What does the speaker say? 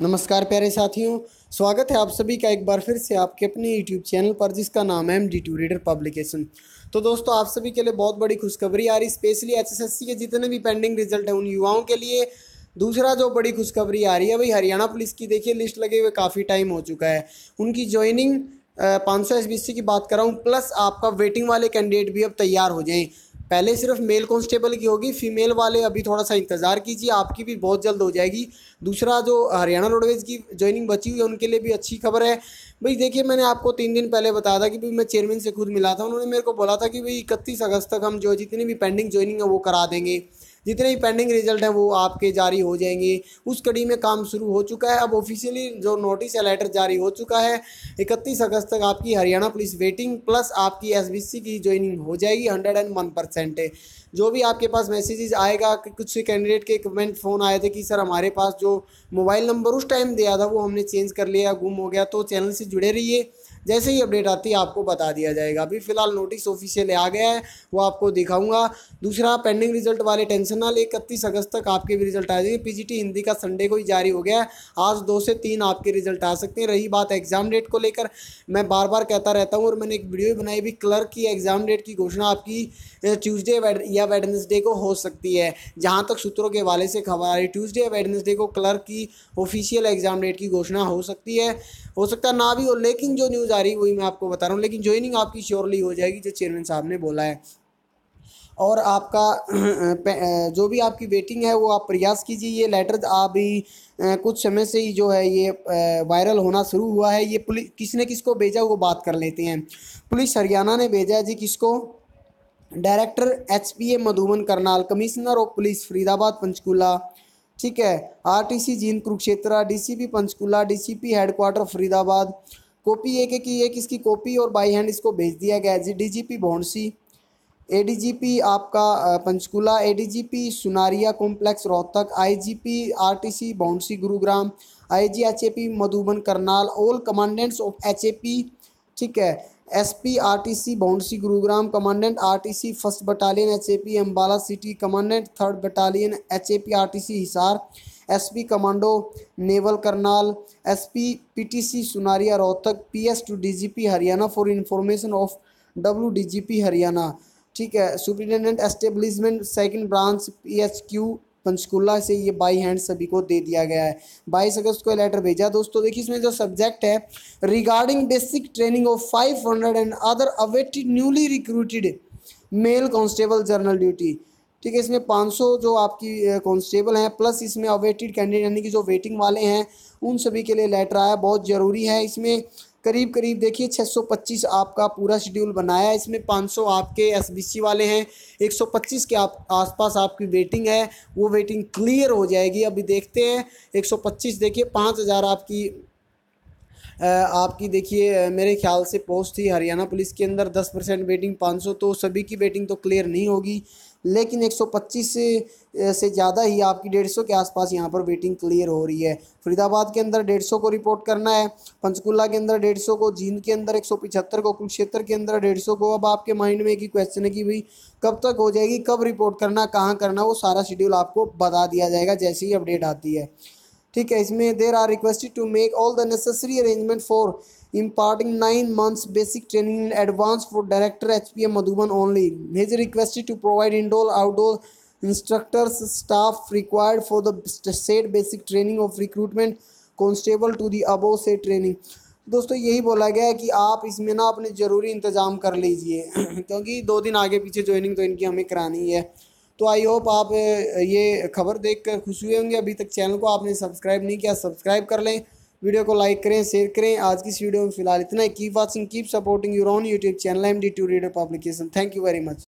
नमस्कार प्यारे साथियों स्वागत है आप सभी का एक बार फिर से आपके अपने यूट्यूब चैनल पर जिसका नाम है M D two reader publication तो दोस्तों आप सभी के लिए बहुत बड़ी खुशखबरी आ रही स्पेशली एस एस सी के जितने भी पेंडिंग रिजल्ट हैं उन युवाओं के लिए दूसरा जो बड़ी खुशखबरी आ रही है भाई हरियाणा पुलिस की देखिए लिस्ट लगे हुए काफ़ी टाइम हो चुका है उनकी ज्वाइनिंग पाँच सौ एस बी सी की बात कर रहा हूँ प्लस आपका वेटिंग वाले कैंडिडेट भी अब तैयार हो जाएँ पहले सिर्फ मेल कॉन्स्टेबल की होगी फीमेल वाले अभी थोड़ा सा इंतज़ार कीजिए आपकी भी बहुत जल्द हो जाएगी दूसरा जो हरियाणा रोडवेज़ की ज्वाइनिंग बची हुई है उनके लिए भी अच्छी खबर है भाई देखिए मैंने आपको तीन दिन पहले बताया था कि भाई मैं चेयरमैन से खुद मिला था उन्होंने मेरे को बोला था कि भाई इकतीस अगस्त तक हम जो जितनी भी पेंडिंग ज्वाइनिंग है वो करा देंगे जितने भी पेंडिंग रिजल्ट हैं वो आपके जारी हो जाएंगे उस कड़ी में काम शुरू हो चुका है अब ऑफिशियली जो नोटिस या लेटर जारी हो चुका है इकतीस अगस्त तक आपकी हरियाणा पुलिस वेटिंग प्लस आपकी एस की ज्वाइनिंग हो जाएगी हंड्रेड एंड वन परसेंट जो भी आपके पास मैसेजेस आएगा कुछ कैंडिडेट के कमेंट फ़ोन आए थे कि सर हमारे पास जो मोबाइल नंबर उस टाइम दिया था वो हमने चेंज कर लिया गुम हो गया तो चैनल से जुड़े रहिए जैसे ही अपडेट आती है आपको बता दिया जाएगा अभी फिलहाल नोटिस ऑफिशियल आ गया है वो आपको दिखाऊंगा दूसरा पेंडिंग रिजल्ट वाले टेंशन ना ले इकतीस अगस्त तक आपके भी रिजल्ट आ जाएंगे पी हिंदी का संडे को ही जारी हो गया है आज दो से तीन आपके रिजल्ट आ सकते हैं रही बात एग्जाम डेट को लेकर मैं बार बार कहता रहता हूँ और मैंने एक वीडियो भी बनाई भी क्लर्क की एग्जाम डेट की घोषणा आपकी ट्यूजडे या वेडनेसडे को हो सकती है जहाँ तक सूत्रों के हवाले से खबर आ रही ट्यूज़डे या वेडनेसडे को क्लर्क की ऑफिशियल एग्जाम डेट की घोषणा हो सकती है हो सकता ना भी हो लेकिन जो न्यूज़ आ रही वही मैं आपको बता रहा हूँ लेकिन ज्वाइनिंग आपकी श्योरली हो जाएगी जो चेयरमैन साहब ने बोला है और आपका जो भी आपकी वेटिंग है वो आप प्रयास कीजिए ये लेटर अभी कुछ समय से ही जो है ये वायरल होना शुरू हुआ है ये पुलिस किसने किसको भेजा वो बात कर लेते हैं पुलिस हरियाणा ने भेजा है जी किसको director H P A Madhuban Karnal commissioner of police Faridabad Panchkula ठीक है RTC Jind Kurukshetra P Panchkula D C P headquarter Faridabad copy एक है कि एक इसकी कॉपी और बाई हैंड इसको भेज दिया गया जी डी भोंडसी एडीजीपी आपका Panchkula ADGP Sunaria complex Rohtak IGP RTC बाउंसी Gurugram IG HAP Madhuban Karnal all commandants of HAP ठीक है एसपी आरटीसी बाउंसी Gurugram commandant RTC first battalion HAP Ambala city commandant third battalion HAP RTC Hisar SP commando naval Karnal SP PTC Sunaria Rohtak PS to DGP Haryana for information of W DGP Haryana ठीक है superintendent establishment second branch PHQ Panchkula से ये by hand सभी को दे दिया गया है बाईस अगस्त को लेटर भेजा दोस्तों देखिए इसमें जो सब्जेक्ट है regarding basic training of five hundred and other awaited newly recruited male constable general duty ठीक है इसमें 500 जो आपकी कॉन्स्टेबल हैं प्लस इसमें अवेटेड कैंडिडेट यानी कि जो वेटिंग वाले हैं उन सभी के लिए लेटर आया बहुत ज़रूरी है इसमें करीब करीब देखिए 625 आपका पूरा शेड्यूल बनाया है इसमें 500 आपके एसबीसी वाले हैं 125 के आप आसपास आपकी वेटिंग है वो वेटिंग क्लियर हो जाएगी अभी देखते हैं 125 देखिए 5000 आपकी आपकी देखिए मेरे ख्याल से पोस्ट थी हरियाणा पुलिस के अंदर 10 परसेंट वेटिंग सौ तो सभी की वेटिंग तो क्लियर नहीं होगी लेकिन 125 से से ज़्यादा ही आपकी 150 के आसपास यहाँ पर वेटिंग क्लियर हो रही है फरीदाबाद के अंदर 150 को रिपोर्ट करना है पंचकुला के अंदर 150 को जींद के अंदर 175 को कुरुक्षेत्र के अंदर 150 को अब आपके माइंड में एक ही क्वेश्चन है कि भाई कब तक हो जाएगी कब रिपोर्ट करना कहाँ करना वो सारा शेड्यूल आपको बता दिया जाएगा जैसे ही अपडेट आती है ठीक है इसमें there are requested to make all the necessary arrangement for imparting nine months basic training in advance for director H P M Madhuban only major requested to provide indoor outdoor instructors staff required for the set basic training of recruitment constable to the above से training दोस्तों यही बोला गया है कि आप इसमें ना अपने ज़रूरी इंतजाम कर लीजिए क्योंकि दो दिन आगे पीछे ज्वाइनिंग तो इनकी हमें करानी है तो आई होप आप ये खबर देख कर खुश हुए होंगे अभी तक चैनल को आपने सब्सक्राइब नहीं किया सब्सक्राइब कर लें वीडियो को लाइक करें शेयर करें आज की इस वीडियो में फिलहाल इतना ही keep watching keep supporting your on YouTube channel M D two reader publication thank you very much